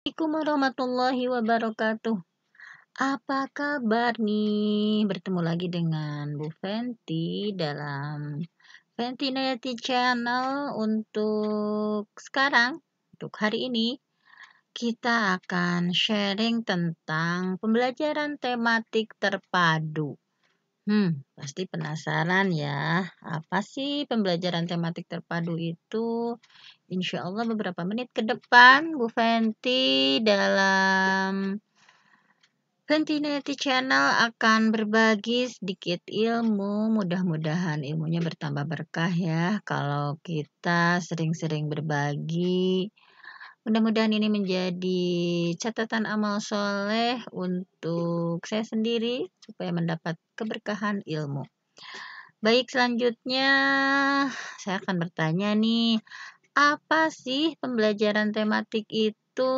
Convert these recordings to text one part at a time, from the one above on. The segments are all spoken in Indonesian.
Assalamualaikum warahmatullahi wabarakatuh. Apa kabar nih? Bertemu lagi dengan Bu Fenty dalam Fenty Nayati Channel untuk sekarang, untuk hari ini kita akan sharing tentang pembelajaran tematik terpadu. Hmm, pasti penasaran ya. Apa sih pembelajaran tematik terpadu itu? Insya Allah beberapa menit ke depan, Bu Fenty dalam Ventinity Channel akan berbagi sedikit ilmu. Mudah-mudahan ilmunya bertambah berkah ya. Kalau kita sering-sering berbagi, Mudah-mudahan ini menjadi catatan amal soleh untuk saya sendiri supaya mendapat keberkahan ilmu. Baik, selanjutnya saya akan bertanya nih, apa sih pembelajaran tematik itu?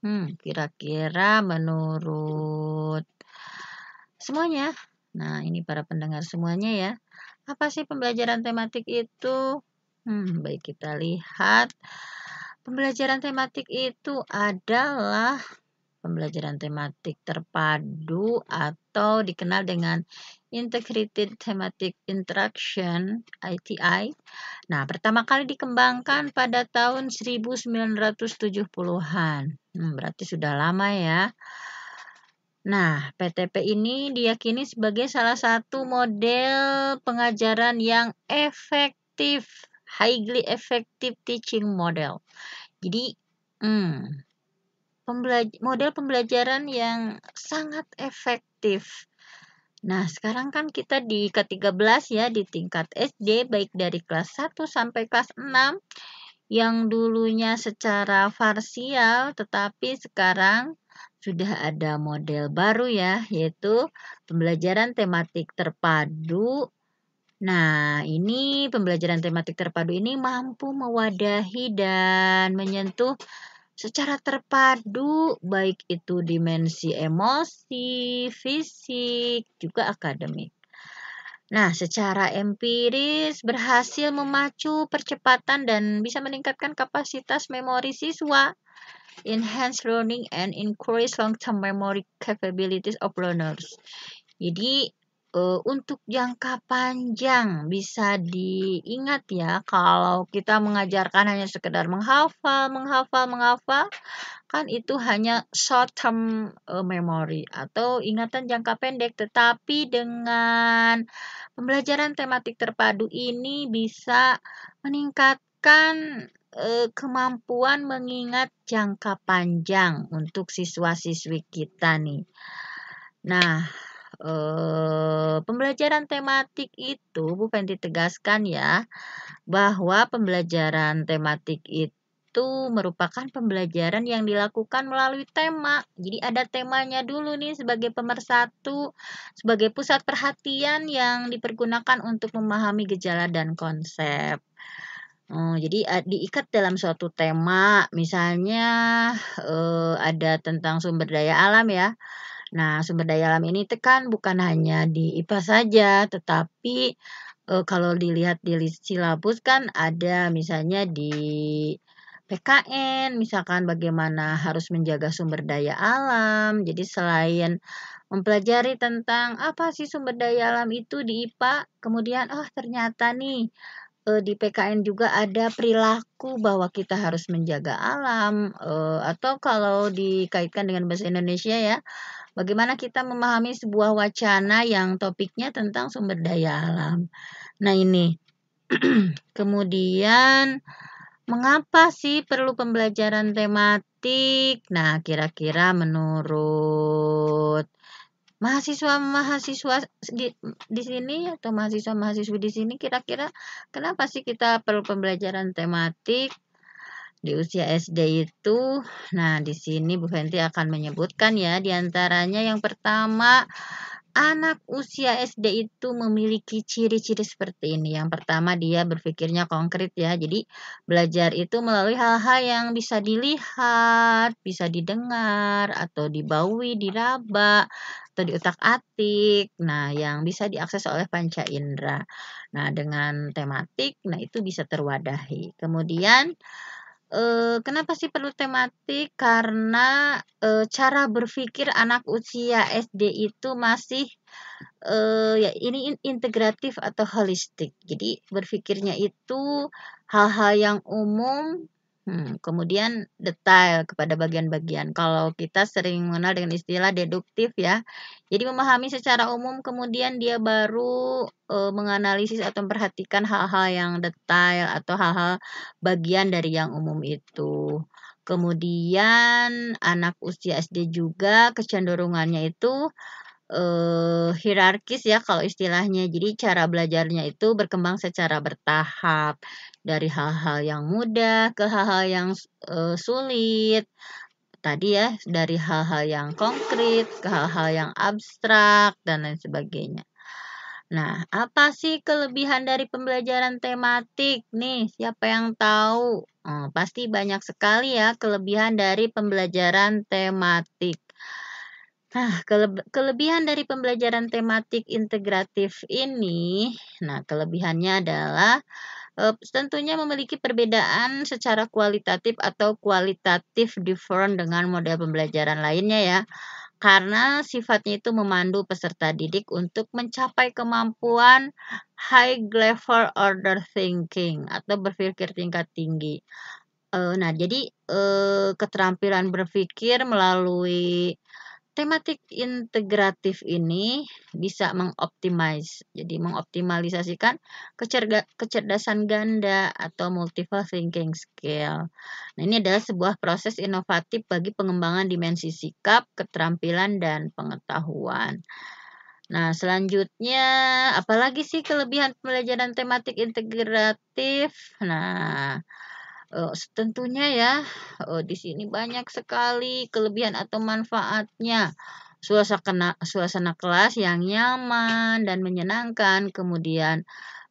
Hmm, kira-kira menurut semuanya. Nah, ini para pendengar semuanya ya. Apa sih pembelajaran tematik itu? Hmm, baik kita lihat. Pembelajaran tematik itu adalah pembelajaran tematik terpadu atau dikenal dengan Integrated Thematic Interaction ITI. Nah, pertama kali dikembangkan pada tahun 1970-an. Hmm, berarti sudah lama ya. Nah, PTP ini diyakini sebagai salah satu model pengajaran yang efektif highly effective teaching model. Jadi, hmm, pembelaj model pembelajaran yang sangat efektif. Nah, sekarang kan kita di ke-13 ya di tingkat SD baik dari kelas 1 sampai kelas 6 yang dulunya secara parsial tetapi sekarang sudah ada model baru ya yaitu pembelajaran tematik terpadu Nah, ini pembelajaran tematik terpadu ini mampu mewadahi dan menyentuh secara terpadu baik itu dimensi emosi, fisik, juga akademik. Nah, secara empiris berhasil memacu percepatan dan bisa meningkatkan kapasitas memori siswa, enhance learning and increase long-term memory capabilities of learners. Jadi, uh, untuk jangka panjang bisa diingat ya kalau kita mengajarkan hanya sekedar menghafal, menghafal, menghafal, kan itu hanya short term, uh, memory atau ingatan jangka pendek. Tetapi dengan pembelajaran tematik terpadu ini bisa meningkatkan, eh, kemampuan mengingat jangka panjang untuk siswa-siswi kita nih. Nah eh, pembelajaran tematik itu Bu Fenty tegaskan ya bahwa pembelajaran tematik itu merupakan pembelajaran yang dilakukan melalui tema. Jadi ada temanya dulu nih sebagai pemersatu, sebagai pusat perhatian yang dipergunakan untuk memahami gejala dan konsep. Oh, jadi eh, diikat dalam suatu tema, misalnya eh, ada tentang sumber daya alam ya. Nah, sumber daya alam ini tekan bukan hanya di IPA saja, tetapi e, kalau dilihat di silabus kan ada misalnya di PKN, misalkan bagaimana harus menjaga sumber daya alam. Jadi selain mempelajari tentang apa sih sumber daya alam itu di IPA, kemudian oh ternyata nih eh, di PKN juga ada perilaku bahwa kita harus menjaga alam eh, atau kalau dikaitkan dengan bahasa Indonesia ya Bagaimana kita memahami sebuah wacana yang topiknya tentang sumber daya alam. Nah, ini. Kemudian mengapa sih perlu pembelajaran tematik? Nah, kira-kira menurut mahasiswa-mahasiswa di, di sini atau mahasiswa-mahasiswi di sini kira-kira kenapa sih kita perlu pembelajaran tematik? di usia SD itu, nah di sini Bu Fenty akan menyebutkan ya di antaranya yang pertama anak usia SD itu memiliki ciri-ciri seperti ini. Yang pertama dia berpikirnya konkret ya. Jadi belajar itu melalui hal-hal yang bisa dilihat, bisa didengar, atau dibaui, diraba, atau diutak-atik. Nah, yang bisa diakses oleh panca indera. Nah, dengan tematik, nah itu bisa terwadahi. Kemudian E, kenapa sih perlu tematik? Karena e, cara berpikir anak usia SD itu masih e, ya ini integratif atau holistik. Jadi berpikirnya itu hal-hal yang umum Hmm, kemudian detail kepada bagian-bagian. Kalau kita sering mengenal dengan istilah deduktif ya. Jadi memahami secara umum kemudian dia baru e, menganalisis atau memperhatikan hal-hal yang detail atau hal-hal bagian dari yang umum itu. Kemudian anak usia SD juga kecenderungannya itu eh, hierarkis ya kalau istilahnya. Jadi cara belajarnya itu berkembang secara bertahap dari hal-hal yang mudah ke hal-hal yang eh, sulit. Tadi ya dari hal-hal yang konkret ke hal-hal yang abstrak dan lain sebagainya. Nah, apa sih kelebihan dari pembelajaran tematik? Nih, siapa yang tahu? Hmm, pasti banyak sekali ya kelebihan dari pembelajaran tematik. Nah, kelebihan dari pembelajaran tematik integratif ini, nah kelebihannya adalah eh, tentunya memiliki perbedaan secara kualitatif atau kualitatif different dengan model pembelajaran lainnya ya. Karena sifatnya itu memandu peserta didik untuk mencapai kemampuan high level order thinking atau berpikir tingkat tinggi. Eh, nah, jadi eh, keterampilan berpikir melalui Tematik integratif ini bisa mengoptimize, jadi mengoptimalisasikan kecerga, kecerdasan ganda atau multiple thinking skill. Nah, ini adalah sebuah proses inovatif bagi pengembangan dimensi sikap, keterampilan, dan pengetahuan. Nah, selanjutnya, apalagi sih kelebihan pembelajaran tematik integratif? Nah, Uh, tentunya ya uh, di sini banyak sekali kelebihan atau manfaatnya suasana suasana kelas yang nyaman dan menyenangkan kemudian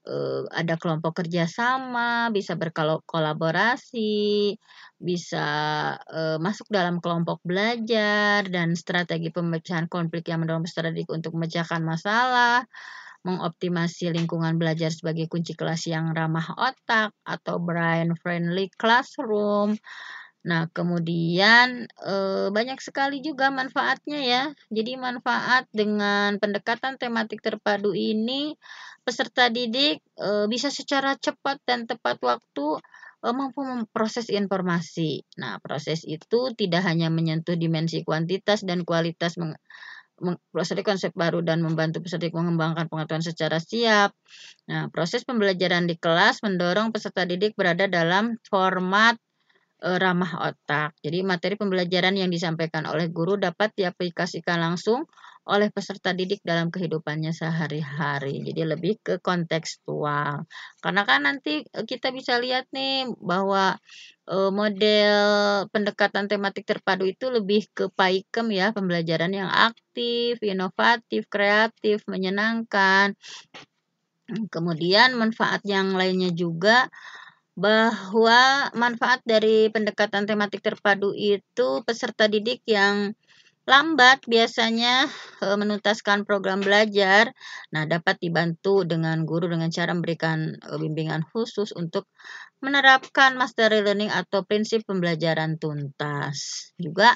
uh, ada kelompok kerjasama bisa berkolaborasi bisa uh, masuk dalam kelompok belajar dan strategi pemecahan konflik yang mendorong strategi untuk memecahkan masalah mengoptimasi lingkungan belajar sebagai kunci kelas yang ramah otak atau brain friendly classroom. Nah, kemudian e, banyak sekali juga manfaatnya ya. Jadi manfaat dengan pendekatan tematik terpadu ini peserta didik e, bisa secara cepat dan tepat waktu eh, mampu memproses informasi. Nah, proses itu tidak hanya menyentuh dimensi kuantitas dan kualitas mempelajari konsep baru dan membantu peserta mengembangkan pengetahuan secara siap. Nah, proses pembelajaran di kelas mendorong peserta didik berada dalam format eh, ramah otak. Jadi materi pembelajaran yang disampaikan oleh guru dapat diaplikasikan langsung oleh peserta didik dalam kehidupannya sehari-hari. Jadi lebih ke kontekstual. Karena kan nanti e, kita bisa lihat nih bahwa e, model pendekatan tematik terpadu itu lebih ke PAIKEM ya, pembelajaran yang aktif, inovatif, kreatif, menyenangkan. Kemudian manfaat yang lainnya juga bahwa manfaat dari pendekatan tematik terpadu itu peserta didik yang Lambat biasanya e, menuntaskan program belajar. Nah, dapat dibantu dengan guru dengan cara memberikan e, bimbingan khusus untuk menerapkan mastery learning atau prinsip pembelajaran tuntas. Juga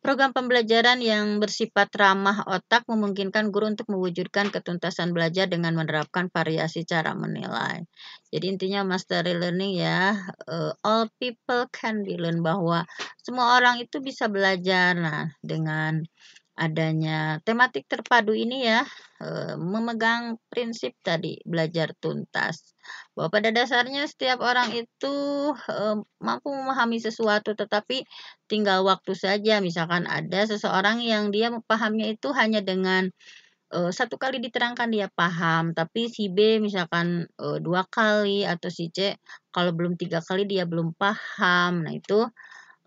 Program pembelajaran yang bersifat ramah otak memungkinkan guru untuk mewujudkan ketuntasan belajar dengan menerapkan variasi cara menilai. Jadi intinya mastery learning ya, uh, all people can be learn bahwa semua orang itu bisa belajar. Nah, dengan adanya tematik terpadu ini ya, uh, memegang prinsip tadi belajar tuntas bahwa pada dasarnya setiap orang itu e, mampu memahami sesuatu tetapi tinggal waktu saja misalkan ada seseorang yang dia memahaminya itu hanya dengan e, satu kali diterangkan dia paham, tapi si B misalkan e, dua kali atau si C kalau belum tiga kali dia belum paham. Nah itu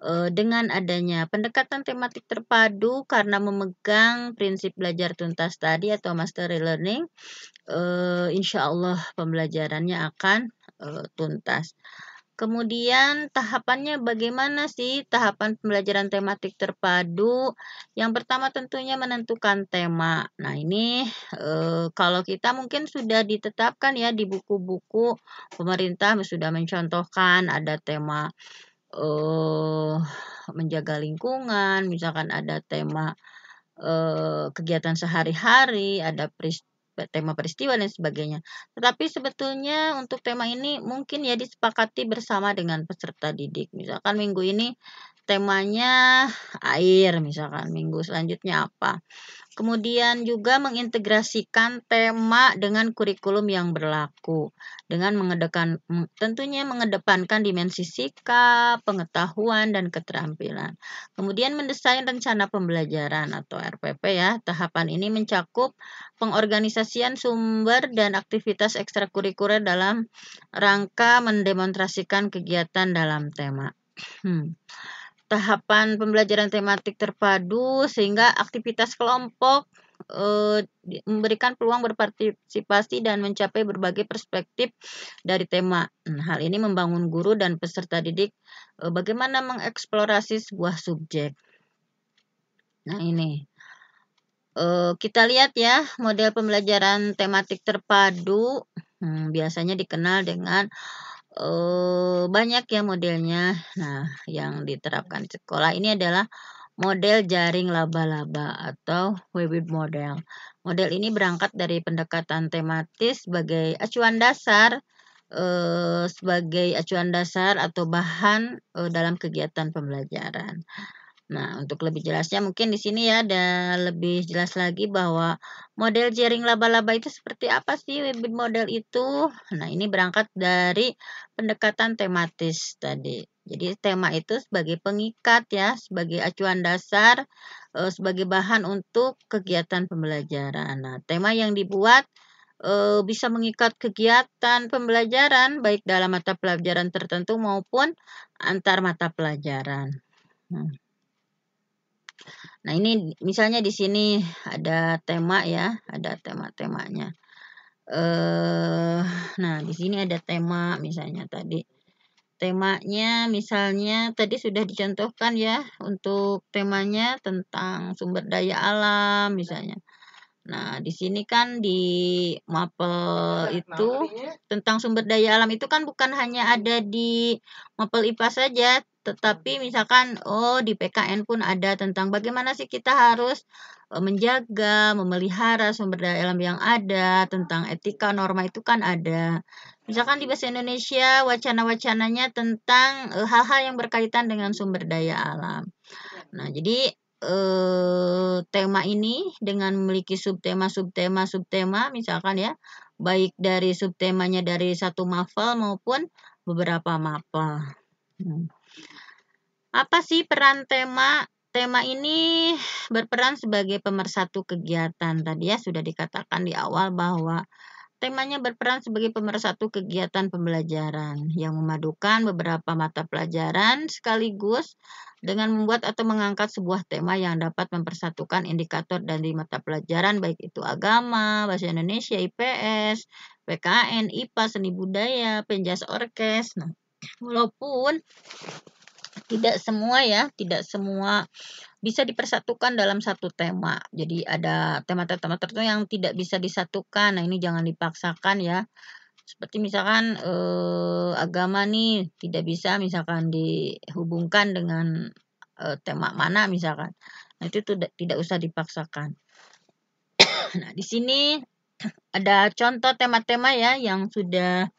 Eh, dengan adanya pendekatan tematik terpadu karena memegang prinsip belajar tuntas tadi atau mastery learning, eh, insya Allah pembelajarannya akan eh, tuntas. Kemudian tahapannya bagaimana sih tahapan pembelajaran tematik terpadu? Yang pertama tentunya menentukan tema. Nah ini e, kalau kita mungkin sudah ditetapkan ya di buku-buku pemerintah sudah mencontohkan ada tema uh, menjaga lingkungan, misalkan ada tema uh, kegiatan sehari-hari, ada tema peristiwa dan sebagainya. Tetapi sebetulnya untuk tema ini mungkin ya disepakati bersama dengan peserta didik. Misalkan minggu ini temanya air, misalkan minggu selanjutnya apa. Kemudian juga mengintegrasikan tema dengan kurikulum yang berlaku dengan mengedepankan tentunya mengedepankan dimensi sikap, pengetahuan dan keterampilan. Kemudian mendesain rencana pembelajaran atau RPP ya. Tahapan ini mencakup pengorganisasian sumber dan aktivitas ekstrakurikuler dalam rangka mendemonstrasikan kegiatan dalam tema. Hmm tahapan pembelajaran tematik terpadu sehingga aktivitas kelompok eh, memberikan peluang berpartisipasi dan mencapai berbagai perspektif dari tema. Nah, hal ini membangun guru dan peserta didik eh, bagaimana mengeksplorasi sebuah subjek. Nah, ini eh, kita lihat ya model pembelajaran tematik terpadu hmm, biasanya dikenal dengan Eh, banyak ya modelnya. Nah, yang diterapkan sekolah ini adalah model jaring laba-laba atau webit model. Model ini berangkat dari pendekatan tematis sebagai acuan dasar eh, sebagai acuan dasar atau bahan eh, dalam kegiatan pembelajaran. Nah, untuk lebih jelasnya mungkin di sini ya ada lebih jelas lagi bahwa model jaring laba-laba itu seperti apa sih webbit model itu? Nah, ini berangkat dari pendekatan tematis tadi. Jadi tema itu sebagai pengikat ya, sebagai acuan dasar, eh, sebagai bahan untuk kegiatan pembelajaran. Nah, tema yang dibuat eh, bisa mengikat kegiatan pembelajaran baik dalam mata pelajaran tertentu maupun antar mata pelajaran. Nah. Nah, ini misalnya di sini ada tema ya, ada tema-temanya. Eh, nah, di sini ada tema misalnya tadi. Temanya misalnya tadi sudah dicontohkan ya untuk temanya tentang sumber daya alam misalnya. Nah, di sini kan di mapel iya, itu iya. tentang sumber daya alam itu kan bukan hanya ada di mapel IPA saja, tetapi hmm. misalkan oh di PKN pun ada tentang bagaimana sih kita harus e, menjaga, memelihara sumber daya alam yang ada, tentang etika norma itu kan ada. Misalkan di bahasa Indonesia wacana-wacananya tentang e, hal-hal yang berkaitan dengan sumber daya alam. Iya. Nah, jadi eh, tema ini dengan memiliki subtema subtema subtema misalkan ya baik dari subtemanya dari satu mafal maupun beberapa mafal. Hmm. Apa sih peran tema? Tema ini berperan sebagai pemersatu kegiatan. Tadi ya sudah dikatakan di awal bahwa Temanya berperan sebagai pemersatu kegiatan pembelajaran yang memadukan beberapa mata pelajaran sekaligus dengan membuat atau mengangkat sebuah tema yang dapat mempersatukan indikator dari mata pelajaran baik itu agama, bahasa Indonesia, IPS, PKN, IPA, seni budaya, penjas orkes. Nah, walaupun tidak semua ya, tidak semua bisa dipersatukan dalam satu tema. Jadi ada tema-tema tertentu yang tidak bisa disatukan. Nah, ini jangan dipaksakan ya. Seperti misalkan eh, agama nih tidak bisa misalkan dihubungkan dengan eh, tema mana misalkan. Nah, itu tidak tidak usah dipaksakan. nah, di sini ada contoh tema-tema ya yang sudah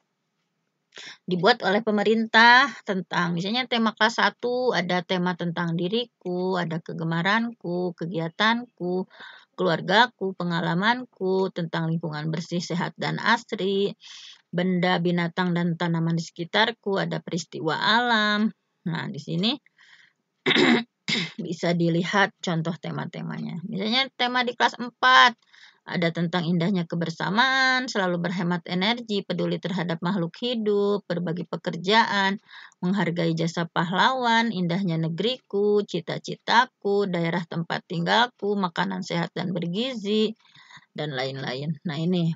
dibuat oleh pemerintah tentang misalnya tema kelas 1 ada tema tentang diriku, ada kegemaranku, kegiatanku, keluargaku, pengalamanku, tentang lingkungan bersih, sehat dan asri, benda, binatang dan tanaman di sekitarku, ada peristiwa alam. Nah, di sini bisa dilihat contoh tema-temanya. Misalnya tema di kelas 4 ada tentang indahnya kebersamaan, selalu berhemat energi, peduli terhadap makhluk hidup, berbagi pekerjaan, menghargai jasa pahlawan, indahnya negeriku, cita-citaku, daerah tempat tinggalku, makanan sehat dan bergizi, dan lain-lain. Nah ini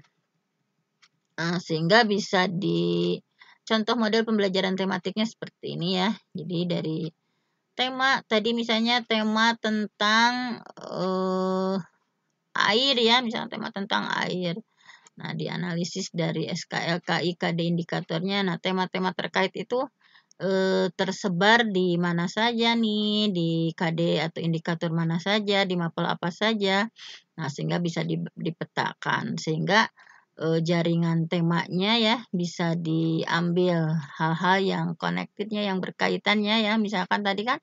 ah, sehingga bisa di contoh model pembelajaran tematiknya seperti ini ya. Jadi dari tema tadi misalnya tema tentang uh, air ya, misalnya tema tentang air. Nah, dianalisis dari SKLKI KD indikatornya. Nah, tema-tema terkait itu e, tersebar di mana saja nih, di KD atau indikator mana saja, di mapel apa saja. Nah, sehingga bisa dipetakan sehingga e, jaringan temanya ya bisa diambil hal-hal yang connectednya yang berkaitannya ya. Misalkan tadi kan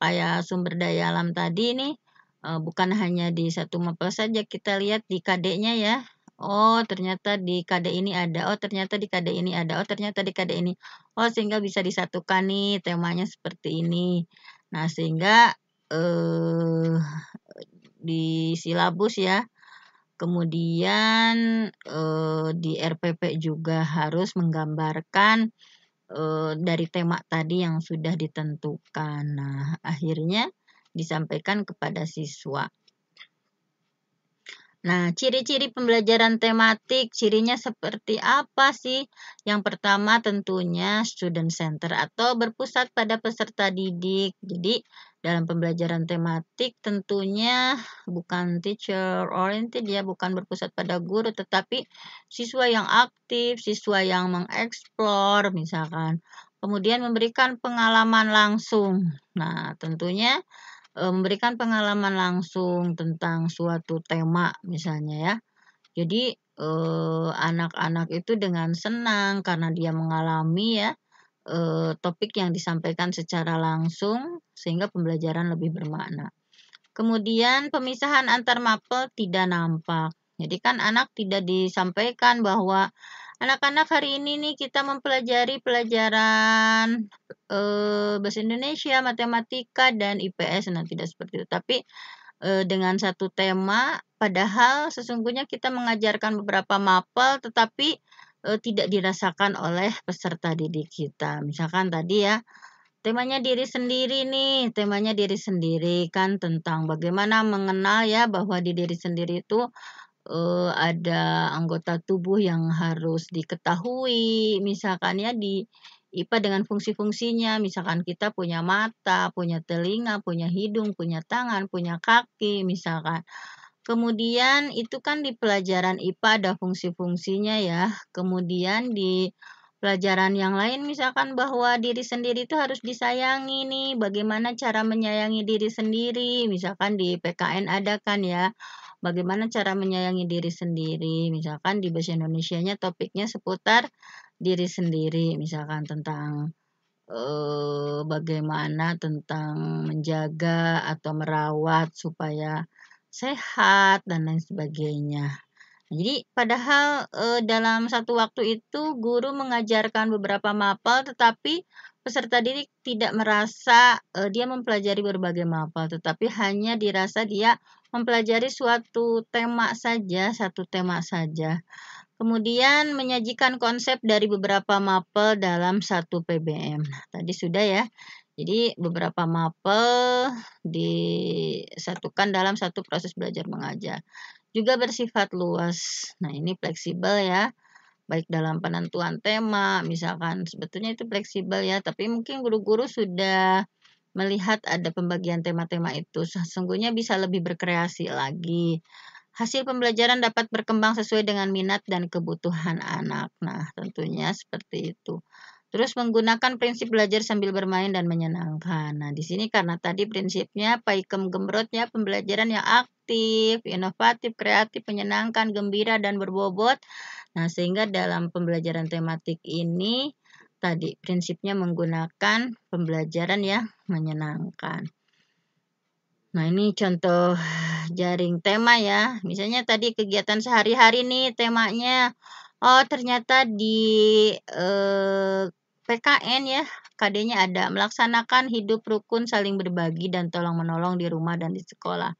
kayak sumber daya alam tadi nih Eh, bukan hanya di satu mapel saja kita lihat di KD-nya ya. Oh, ternyata di KD ini ada. Oh, ternyata di KD ini ada. Oh, ternyata di KD ini. Oh, sehingga bisa disatukan nih temanya seperti ini. Nah, sehingga eh di silabus ya. Kemudian eh, di RPP juga harus menggambarkan eh, dari tema tadi yang sudah ditentukan. Nah, akhirnya disampaikan kepada siswa. Nah, ciri-ciri pembelajaran tematik, cirinya seperti apa sih? Yang pertama tentunya student center atau berpusat pada peserta didik. Jadi, dalam pembelajaran tematik tentunya bukan teacher oriented ya, bukan berpusat pada guru, tetapi siswa yang aktif, siswa yang mengeksplor misalkan. Kemudian memberikan pengalaman langsung. Nah, tentunya memberikan pengalaman langsung tentang suatu tema misalnya ya. Jadi eh, anak-anak itu dengan senang karena dia mengalami ya eh, topik yang disampaikan secara langsung sehingga pembelajaran lebih bermakna. Kemudian pemisahan antar mapel tidak nampak. Jadi kan anak tidak disampaikan bahwa Anak-anak hari ini nih kita mempelajari pelajaran eh, bahasa Indonesia, matematika dan IPS. nanti tidak seperti itu, tapi eh, dengan satu tema padahal sesungguhnya kita mengajarkan beberapa mapel tetapi eh, tidak dirasakan oleh peserta didik kita. Misalkan tadi ya Temanya diri sendiri nih, temanya diri sendiri kan tentang bagaimana mengenal ya bahwa di diri sendiri itu uh, ada anggota tubuh yang harus diketahui, misalkan ya di IPA dengan fungsi-fungsinya, misalkan kita punya mata, punya telinga, punya hidung, punya tangan, punya kaki misalkan. Kemudian itu kan di pelajaran IPA ada fungsi-fungsinya ya, kemudian di pelajaran yang lain misalkan bahwa diri sendiri itu harus disayangi nih, bagaimana cara menyayangi diri sendiri, misalkan di PKN ada kan ya bagaimana cara menyayangi diri sendiri. Misalkan di bahasa Indonesianya topiknya seputar diri sendiri, misalkan tentang eh, bagaimana tentang menjaga atau merawat supaya sehat dan lain sebagainya. Jadi padahal e, dalam satu waktu itu guru mengajarkan beberapa mapel tetapi peserta didik tidak merasa e, dia mempelajari berbagai mapel tetapi hanya dirasa dia mempelajari suatu tema saja, satu tema saja. Kemudian menyajikan konsep dari beberapa mapel dalam satu PBM. Nah, tadi sudah ya. Jadi beberapa mapel disatukan dalam satu proses belajar mengajar juga bersifat luas. Nah, ini fleksibel ya. Baik dalam penentuan tema, misalkan sebetulnya itu fleksibel ya, tapi mungkin guru-guru sudah melihat ada pembagian tema-tema itu, sesungguhnya bisa lebih berkreasi lagi. Hasil pembelajaran dapat berkembang sesuai dengan minat dan kebutuhan anak. Nah, tentunya seperti itu. Terus menggunakan prinsip belajar sambil bermain dan menyenangkan. Nah, di sini karena tadi prinsipnya Paikem Gembrotnya pembelajaran yang aktif, inovatif, kreatif, menyenangkan, gembira dan berbobot. Nah, sehingga dalam pembelajaran tematik ini tadi prinsipnya menggunakan pembelajaran yang menyenangkan. Nah, ini contoh jaring tema ya. Misalnya tadi kegiatan sehari-hari nih temanya Oh, ternyata di eh, PKN ya, KD-nya ada melaksanakan hidup rukun saling berbagi dan tolong menolong di rumah dan di sekolah.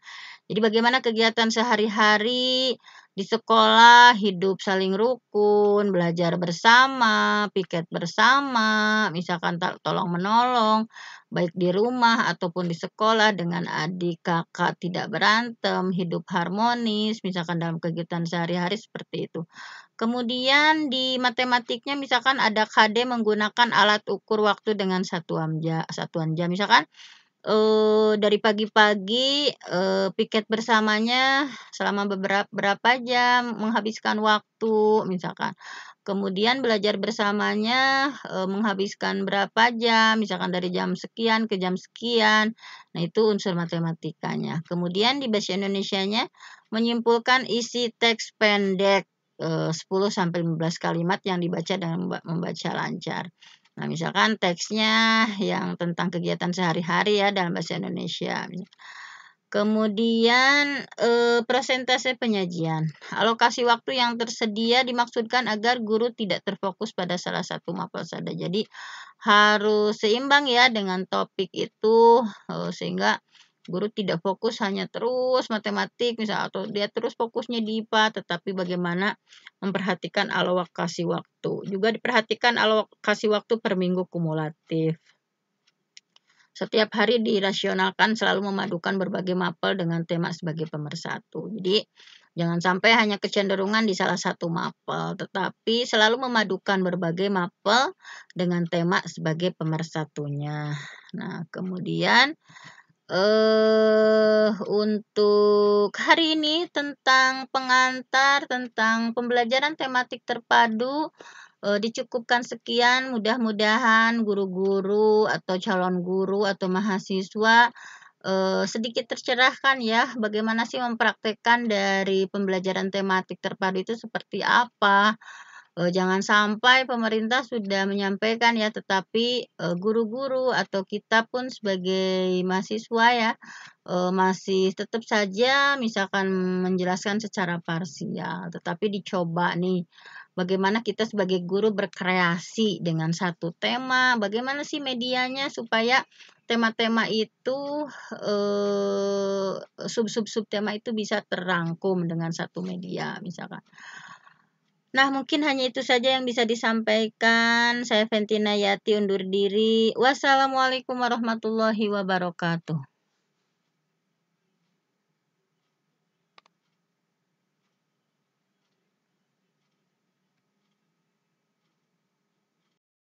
Jadi bagaimana kegiatan sehari-hari di sekolah, hidup saling rukun, belajar bersama, piket bersama, misalkan tolong menolong, baik di rumah ataupun di sekolah dengan adik kakak tidak berantem, hidup harmonis, misalkan dalam kegiatan sehari-hari seperti itu. Kemudian di matematiknya misalkan ada KD menggunakan alat ukur waktu dengan satuan jam, satuan jam. Misalkan e, dari pagi-pagi e, piket bersamanya selama beberapa berapa jam menghabiskan waktu misalkan. Kemudian belajar bersamanya e, menghabiskan berapa jam, misalkan dari jam sekian ke jam sekian. Nah, itu unsur matematikanya. Kemudian di bahasa Indonesianya menyimpulkan isi teks pendek 10 eh, sampai 15 kalimat yang dibaca dan membaca lancar. Nah, misalkan teksnya yang tentang kegiatan sehari-hari ya dalam bahasa Indonesia. Kemudian e, persentase penyajian. Alokasi waktu yang tersedia dimaksudkan agar guru tidak terfokus pada salah satu mapel saja. Jadi harus seimbang ya dengan topik itu eh, sehingga Guru tidak fokus hanya terus matematik misal atau dia terus fokusnya di IPA tetapi bagaimana memperhatikan alokasi waktu. Juga diperhatikan alokasi waktu per minggu kumulatif. Setiap hari dirasionalkan selalu memadukan berbagai mapel dengan tema sebagai pemersatu. Jadi jangan sampai hanya kecenderungan di salah satu mapel, tetapi selalu memadukan berbagai mapel dengan tema sebagai pemersatunya. Nah, kemudian uh, untuk hari ini tentang pengantar tentang pembelajaran tematik terpadu uh, dicukupkan sekian mudah-mudahan guru-guru atau calon guru atau mahasiswa uh, sedikit tercerahkan ya bagaimana sih mempraktekkan dari pembelajaran tematik terpadu itu seperti apa Eh, jangan sampai pemerintah sudah menyampaikan ya, tetapi eh, guru-guru atau kita pun sebagai mahasiswa ya eh, masih tetap saja misalkan menjelaskan secara parsial, tetapi dicoba nih bagaimana kita sebagai guru berkreasi dengan satu tema, bagaimana sih medianya supaya tema-tema itu sub-sub-sub tema itu bisa terangkum dengan satu media misalkan. Nah, mungkin hanya itu saja yang bisa disampaikan. Saya Ventina Yati undur diri. Wassalamualaikum warahmatullahi wabarakatuh.